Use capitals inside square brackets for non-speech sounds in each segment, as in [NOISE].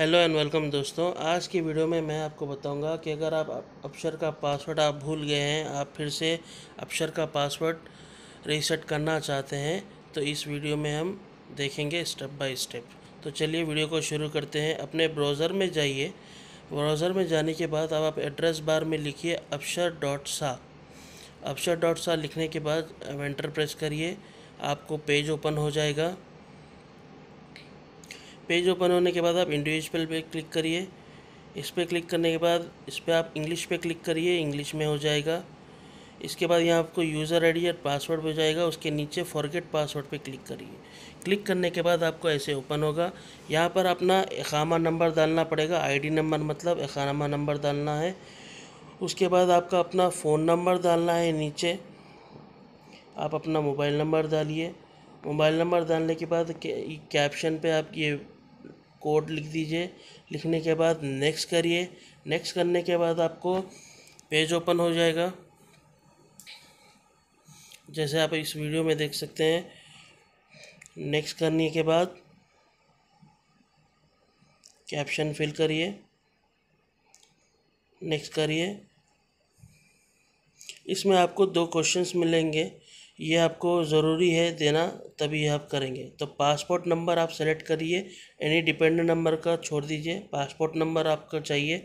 hello and welcome दोस्तों आज की वीडियो में मैं आपको बताऊंगा कि अगर आप अप्सर का पासवर्ड आप भूल गए हैं आप फिर से अप्सर का पासवर्ड रीसेट करना चाहते हैं तो इस वीडियो में हम देखेंगे स्टेप बाय स्टेप तो चलिए वीडियो को शुरू करते हैं अपने ब्राउज़र में जाइए ब्राउज़र में जाने के बाद आप एड्रेस बार में लिखिए अक्षर डॉट सा अक्षर डॉट सा लिखने के बाद एंटर प्रेस करिए आपको पेज ओपन हो जाएगा पेज ओपन होने के बाद आप इंडिविजुअल पे क्लिक करिए इस पर क्लिक करने के बाद इस पर आप इंग्लिश पे क्लिक करिए इंग्लिश में हो जाएगा इसके बाद यहाँ आपको यूज़र आई और पासवर्ड हो जाएगा उसके नीचे फॉरगेट पासवर्ड पे क्लिक करिए क्लिक करने के बाद आपको ऐसे ओपन होगा यहाँ पर अपना एकामा नंबर डालना पड़ेगा आईडी नंबर मतलब एकामा नंबर डालना है उसके बाद आपका अपना फ़ोन नंबर डालना है नीचे आप अपना मोबाइल नंबर डालिए मोबाइल नंबर डालने के बाद कैप्शन पर आप ये कोड लिख दीजिए लिखने के बाद नेक्स्ट करिए नेक्स्ट करने के बाद आपको पेज ओपन हो जाएगा जैसे आप इस वीडियो में देख सकते हैं नेक्स्ट करने के बाद कैप्शन फिल करिए नेक्स्ट करिए इसमें आपको दो क्वेश्चंस मिलेंगे ये आपको ज़रूरी है देना तभी आप करेंगे तो पासपोर्ट नंबर आप सेलेक्ट करिए एनी डिपेंडेंट नंबर का छोड़ दीजिए पासपोर्ट नंबर आपका चाहिए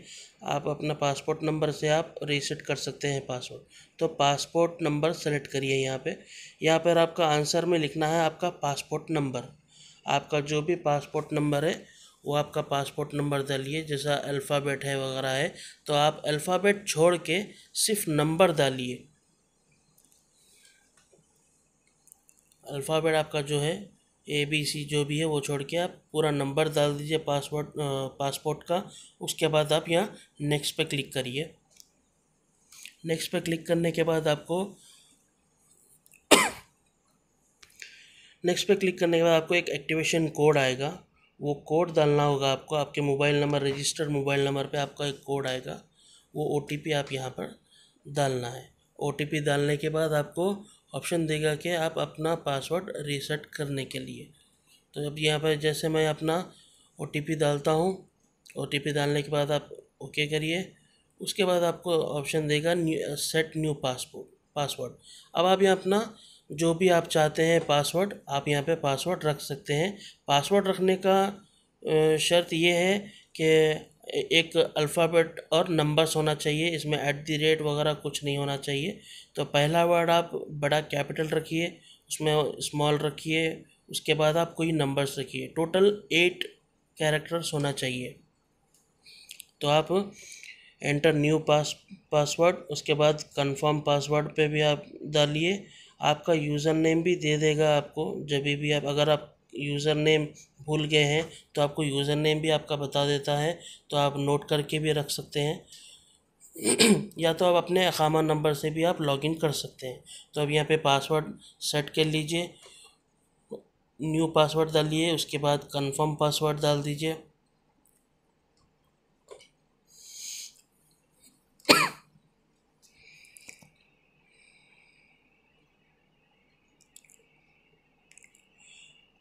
आप अपना पासपोर्ट नंबर से आप रीसेट कर सकते हैं पासवर्ड तो पासपोर्ट नंबर सेलेक्ट करिए यहाँ पे यहाँ पर आपका आंसर में लिखना है आपका पासपोर्ट नंबर आपका जो भी पासपोर्ट नंबर है वो आपका पासपोर्ट नंबर डालिए जैसा अल्फ़ाबेट है वगैरह है तो आप अल्फ़ाबेट छोड़ के सिर्फ नंबर डालिए अल्फ़ाबेट आपका जो है ए बी सी जो भी है वो छोड़ के आप पूरा नंबर डाल दीजिए पासपोर्ट पासपोर्ट का उसके बाद आप यहाँ नेक्स्ट पे क्लिक करिए नेक्स्ट पे क्लिक करने के बाद आपको नेक्स्ट पे क्लिक करने के बाद आपको एक एक्टिवेशन कोड आएगा वो कोड डालना होगा आपको आपके mobile number registered mobile number पे आपका एक कोड आएगा वो ओ आप यहाँ पर डालना है ओ डालने के बाद आपको ऑप्शन देगा कि आप अपना पासवर्ड रीसेट करने के लिए तो अब यहाँ पर जैसे मैं अपना ओ डालता हूँ ओ डालने के बाद आप ओके करिए उसके बाद आपको ऑप्शन देगा new set new passport password अब आप यहाँ अपना जो भी आप चाहते हैं पासवर्ड आप यहाँ पे पासवर्ड रख सकते हैं पासवर्ड रखने का शर्त ये है कि एक अल्फ़ाबेट और नंबर्स होना चाहिए इसमें एट दी रेट वगैरह कुछ नहीं होना चाहिए तो पहला वर्ड आप बड़ा कैपिटल रखिए उसमें स्मॉल रखिए उसके बाद आप कोई नंबर्स रखिए टोटल एट कैरेक्टर्स होना चाहिए तो आप एंटर न्यू पास पासवर्ड उसके बाद कंफर्म पासवर्ड पे भी आप डालिए आपका यूज़र नेम भी दे देगा आपको जब भी आप अगर आप यूज़र नेम भूल गए हैं तो आपको यूज़र नेम भी आपका बता देता है तो आप नोट करके भी रख सकते हैं [CLEARS THROAT] या तो आप अपने अकामा नंबर से भी आप लॉगिन कर सकते हैं तो अब यहाँ पे पासवर्ड सेट कर लीजिए न्यू पासवर्ड डालिए उसके बाद कंफर्म पासवर्ड डाल दीजिए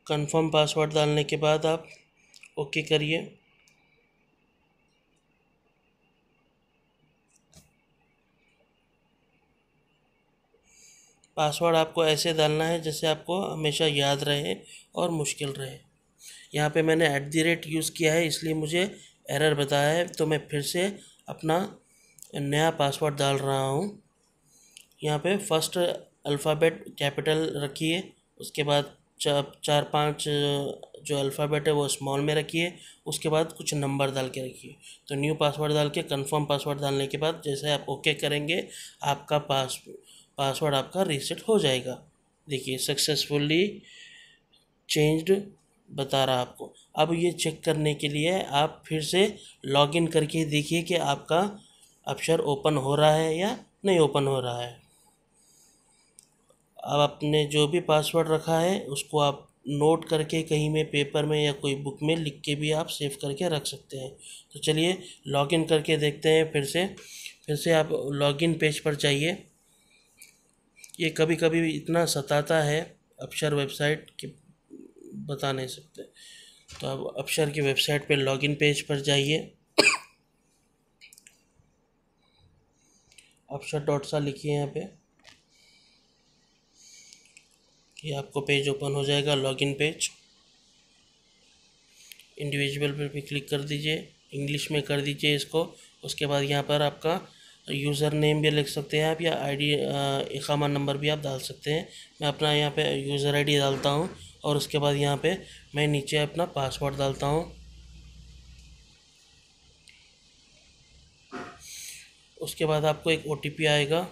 कंफर्म पासवर्ड डालने के बाद आप ओके करिए पासवर्ड आपको ऐसे डालना है जैसे आपको हमेशा याद रहे और मुश्किल रहे यहाँ पे मैंने ऐट दी रेट यूज़ किया है इसलिए मुझे एरर बताया है तो मैं फिर से अपना नया पासवर्ड डाल रहा हूँ यहाँ पे फर्स्ट अल्फ़ाबेट कैपिटल रखिए उसके बाद चार चार पाँच जो अल्फ़ाबेट है वो स्मॉल में रखिए उसके बाद कुछ नंबर डाल के रखिए तो न्यू पासवर्ड डाल के कन्फर्म पासवर्ड डालने के बाद जैसे आप ओके करेंगे आपका पास पासवर्ड आपका रीसेट हो जाएगा देखिए सक्सेसफुली चेंज्ड बता रहा आपको अब ये चेक करने के लिए आप फिर से लॉगिन करके देखिए कि आपका अक्षर ओपन हो रहा है या नहीं ओपन हो रहा है अब आपने जो भी पासवर्ड रखा है उसको आप नोट करके कहीं में पेपर में या कोई बुक में लिख के भी आप सेव करके रख सकते हैं तो चलिए लॉगिन करके देखते हैं फिर से फिर से आप लॉगिन पेज पर जाइए ये कभी कभी इतना सताता है अप्सर वेबसाइट कि बता नहीं सकते तो आप अप्सर की वेबसाइट पे लॉगिन पेज पर जाइए अप्सर डॉट सा लिखिए यहाँ पे ये आपको पेज ओपन हो जाएगा लॉगिन पेज इंडिविजुअल पर भी क्लिक कर दीजिए इंग्लिश में कर दीजिए इसको उसके बाद यहाँ पर आपका यूज़र नेम भी लिख सकते हैं आप या आईडी इकामा नंबर भी आप डाल सकते हैं मैं अपना यहाँ पे यूज़र आईडी डालता हूँ और उसके बाद यहाँ पे मैं नीचे अपना पासवर्ड डालता हूँ उसके बाद आपको एक ओ आएगा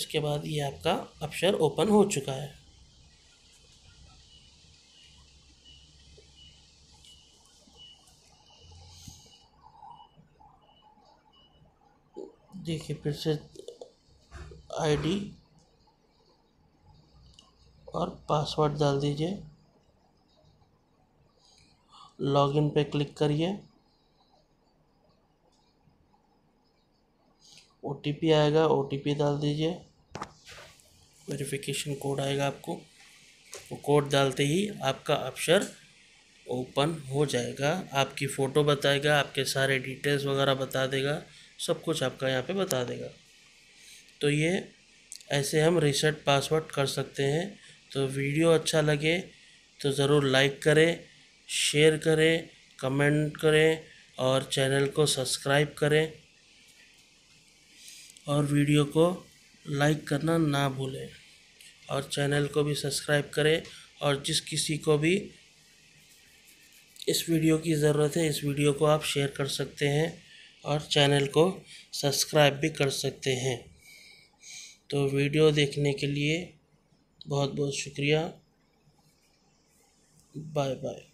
उसके बाद ये आपका अक्षर ओपन हो चुका है देखिए फिर से आईडी और पासवर्ड डाल दीजिए लॉगिन पे क्लिक करिए ओ टी पी आएगा ओ टी पी डाल दीजिए वेरिफिकेशन कोड आएगा आपको वो कोड डालते ही आपका अपशर ओपन हो जाएगा आपकी फ़ोटो बताएगा आपके सारे डिटेल्स वगैरह बता देगा सब कुछ आपका यहाँ पे बता देगा तो ये ऐसे हम रिसेट पासवर्ड कर सकते हैं तो वीडियो अच्छा लगे तो ज़रूर लाइक करें शेयर करें कमेंट करें और चैनल को सब्सक्राइब करें और वीडियो को लाइक करना ना भूलें और चैनल को भी सब्सक्राइब करें और जिस किसी को भी इस वीडियो की ज़रूरत है इस वीडियो को आप शेयर कर सकते हैं और चैनल को सब्सक्राइब भी कर सकते हैं तो वीडियो देखने के लिए बहुत बहुत शुक्रिया बाय बाय